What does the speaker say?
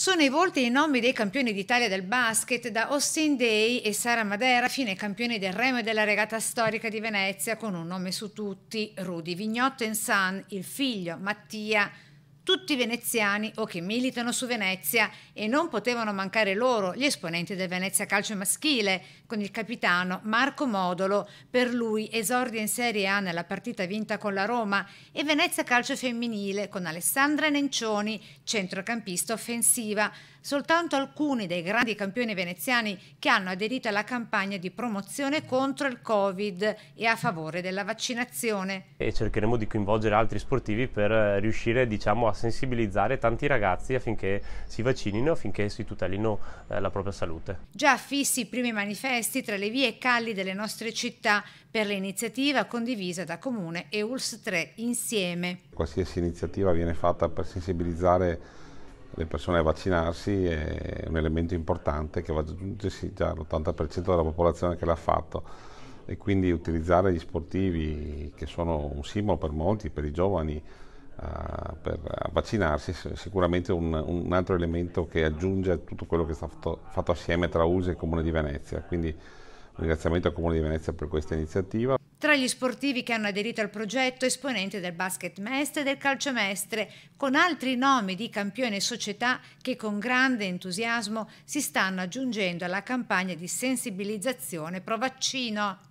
Sono i volti e i nomi dei campioni d'Italia del basket, da Austin Day e Sara Madera, fine campione del remo e della regata storica di Venezia, con un nome su tutti, Rudy Vignotto e San, il figlio Mattia tutti veneziani o che militano su Venezia e non potevano mancare loro gli esponenti del Venezia Calcio Maschile con il capitano Marco Modolo, per lui esordio in Serie A nella partita vinta con la Roma e Venezia Calcio Femminile con Alessandra Nencioni, centrocampista offensiva, soltanto alcuni dei grandi campioni veneziani che hanno aderito alla campagna di promozione contro il Covid e a favore della vaccinazione. E cercheremo di coinvolgere altri sportivi per eh, riuscire diciamo, a sensibilizzare tanti ragazzi affinché si vaccinino, affinché si tutelino eh, la propria salute. Già fissi i primi manifesti tra le vie e calli delle nostre città per l'iniziativa condivisa da Comune e ULS 3 insieme. Qualsiasi iniziativa viene fatta per sensibilizzare le persone a vaccinarsi è un elemento importante che va a raggiungersi già l'80% della popolazione che l'ha fatto e quindi utilizzare gli sportivi che sono un simbolo per molti, per i giovani, uh, per vaccinarsi è sicuramente un, un, altro elemento che aggiunge tutto quello che è stato fatto assieme tra USA e Comune di Venezia. Quindi un ringraziamento al Comune di Venezia per questa iniziativa. Tra gli sportivi che hanno aderito al progetto esponenti del basket mestre e del calcio mestre, con altri nomi di campioni e società che con grande entusiasmo si stanno aggiungendo alla campagna di sensibilizzazione pro vaccino.